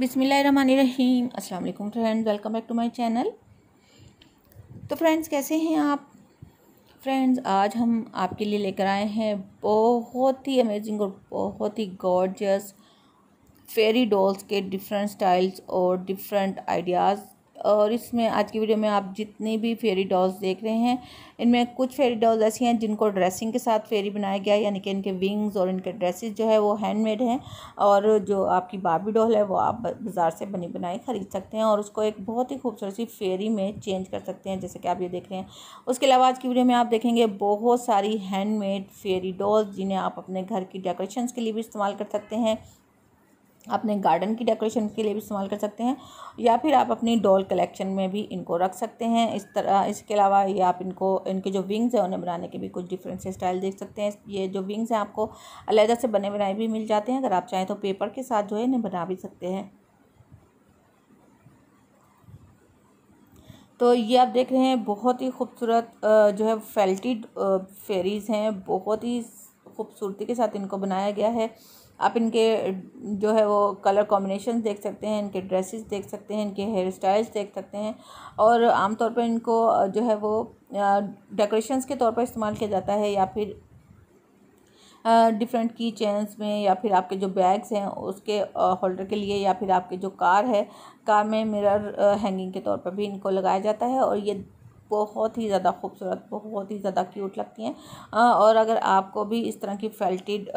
बिसमीम अल्लाम friends welcome back to my channel तो फ्रेंड्स कैसे हैं आप फ्रेंड्स आज हम आपके लिए लेकर आए हैं बहुत ही अमेजिंग और बहुत ही गॉर्जियस फेरी डॉल्स के डिफरेंट स्टाइल्स और डिफरेंट आइडियाज़ और इसमें आज की वीडियो में आप जितनी भी फेरी डॉल्स देख रहे हैं इनमें कुछ फेरी डॉल्स ऐसी हैं जिनको ड्रेसिंग के साथ फेरी बनाया गया है यानी कि इनके विंग्स और इनके ड्रेसेस जो है वो हैंडमेड हैं और जो आपकी बाबी डॉल है वो आप बाज़ार से बनी बनाई ख़रीद सकते हैं और उसको एक बहुत ही खूबसूरत सी फेरी में चेंज कर सकते हैं जैसे कि आप ये देख रहे हैं उसके अलावा आज की वीडियो में आप देखेंगे बहुत सारी हैंडमेड फेरी डॉल्स जिन्हें आप अपने घर की डेकोरेशन के लिए भी इस्तेमाल कर सकते हैं अपने गार्डन की डेकोरेशन के लिए भी इस्तेमाल कर सकते हैं या फिर आप अपनी डॉल कलेक्शन में भी इनको रख सकते हैं इस तरह इसके अलावा ये आप इनको इनके जो विंग्स हैं उन्हें बनाने के भी कुछ डिफरेंट स्टाइल देख सकते हैं ये जो विंग्स हैं आपको अलहदा से बने बनाए भी मिल जाते हैं अगर आप चाहें तो पेपर के साथ जो है इन्हें बना भी सकते हैं तो ये आप देख रहे हैं बहुत ही खूबसूरत जो है फेल्टिड फेरीज़ हैं बहुत ही खूबसूरती के साथ इनको बनाया गया है आप इनके जो है वो कलर कॉम्बिनेशन देख सकते हैं इनके ड्रेसेस देख सकते हैं इनके हेयर स्टाइल्स देख सकते हैं और आमतौर पर इनको जो है वो डेकोरेशंस के तौर पर इस्तेमाल किया जाता है या फिर डिफरेंट की चेन्स में या फिर आपके जो बैग्स हैं उसके होल्डर के लिए या फिर आपके जो कार है कार में मिरर हैंगिंग के तौर पर भी इनको लगाया जाता है और ये बहुत ही ज़्यादा खूबसूरत बहुत ही ज़्यादा क्यूट लगती हैं और अगर आपको भी इस तरह की फेल्टेड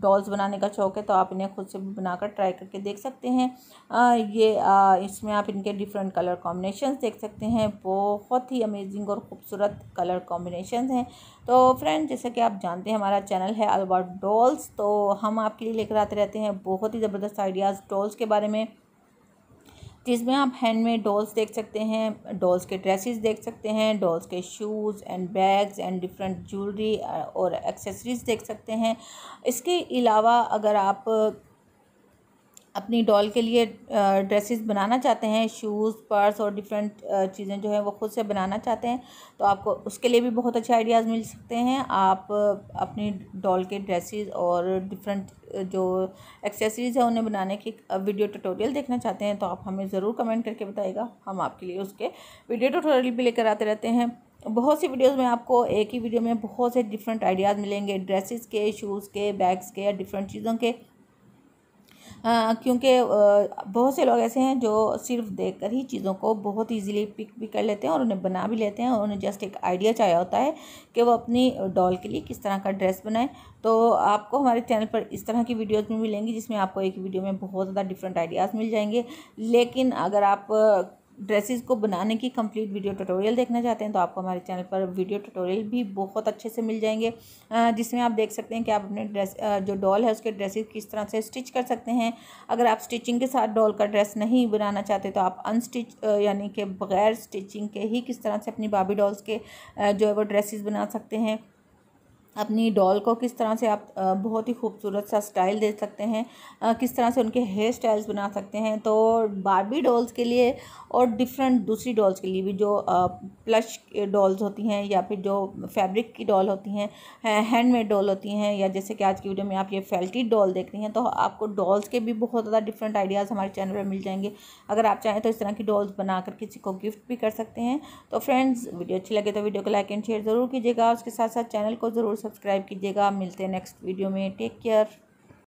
डॉल्स बनाने का शौक़ है तो आप इन्हें खुद से बनाकर ट्राई करके देख सकते हैं आ, ये आ, इसमें आप इनके डिफरेंट कलर कॉम्बिनेशन देख सकते हैं बहुत ही अमेजिंग और ख़ूबसूरत कलर कॉम्बिनेशन हैं तो फ्रेंड जैसा कि आप जानते हैं हमारा चैनल है अलबर्ट डॉल्स तो हम आपके लिए लेकर आते रहते हैं बहुत ही ज़बरदस्त आइडियाज़ डॉल्स के बारे में जिसमें आप हैंडमेड डॉल्स देख सकते हैं डॉल्स के ड्रेसेस देख सकते हैं डॉल्स के shoes and bags and different jewellery और एक्सेसरीज़ देख सकते हैं इसके अलावा अगर आप अपनी डॉल के लिए ड्रेसेस बनाना चाहते हैं शूज़ पर्स और डिफरेंट चीज़ें जो है वो ख़ुद से बनाना चाहते हैं तो आपको उसके लिए भी बहुत अच्छे आइडियाज़ मिल सकते हैं आप अपनी डॉल के ड्रेसेस और डिफरेंट जो एक्सेसरीज़ हैं उन्हें बनाने की वीडियो ट्यूटोरियल देखना चाहते हैं तो आप हमें ज़रूर कमेंट करके बताएगा हम आपके लिए उसके वीडियो ट्यूटोरियल भी लेकर आते रहते हैं बहुत सी वीडियोस में आपको एक ही वीडियो में बहुत से डिफरेंट आइडियाज़ मिलेंगे ड्रेसेस के शूज़ के बैग्स के या डिफरेंट चीज़ों के हाँ, क्योंकि बहुत से लोग ऐसे हैं जो सिर्फ देख कर ही चीज़ों को बहुत ईजीली पिक भी कर लेते हैं और उन्हें बना भी लेते हैं और उन्हें जस्ट एक आइडिया चाहिए होता है कि वो अपनी डॉल के लिए किस तरह का ड्रेस बनाएं तो आपको हमारे चैनल पर इस तरह की वीडियोज़ भी मिलेंगी जिसमें आपको एक वीडियो में बहुत ज़्यादा डिफरेंट आइडियाज़ मिल जाएंगे लेकिन अगर आप ड्रेसेस को बनाने की कंप्लीट वीडियो ट्यूटोरियल देखना चाहते हैं तो आपको हमारे चैनल पर वीडियो ट्यूटोरियल भी बहुत अच्छे से मिल जाएंगे जिसमें आप देख सकते हैं कि आप अपने ड्रेस जो डॉल है उसके ड्रेसेस किस तरह से स्टिच कर सकते हैं अगर आप स्टिचिंग के साथ डॉल का ड्रेस नहीं बनाना चाहते तो आप अनस्टिच यानी कि बगैर स्टिचिंग के ही किस तरह से अपनी बाबी डॉल्स के जो है वो ड्रेसेज बना सकते हैं अपनी डॉल को किस तरह से आप बहुत ही खूबसूरत सा स्टाइल दे सकते हैं किस तरह से उनके हेयर स्टाइल्स बना सकते हैं तो बारबी डॉल्स के लिए और डिफरेंट दूसरी डॉल्स के लिए भी जो प्लश डॉल्स होती हैं या फिर जो फैब्रिक की डॉल होती हैं हैंडमेड डॉल होती हैं या जैसे कि आज की वीडियो में आप ये फेल्टी डॉल देख रही हैं तो आपको डॉल्स के भी बहुत ज़्यादा डिफरेंट आइडियाज़ हमारे चैनल पर मिल जाएंगे अगर आप चाहें तो इस तरह की डॉल्स बनाकर किसी को गिफ्ट भी कर सकते हैं तो फ्रेंड्स वीडियो अच्छी लगे तो वीडियो को लाइक एंड शेयर ज़रूर कीजिएगा उसके साथ साथ चैनल को ज़रूर सब्सक्राइब कीजिएगा मिलते हैं नेक्स्ट वीडियो में टेक केयर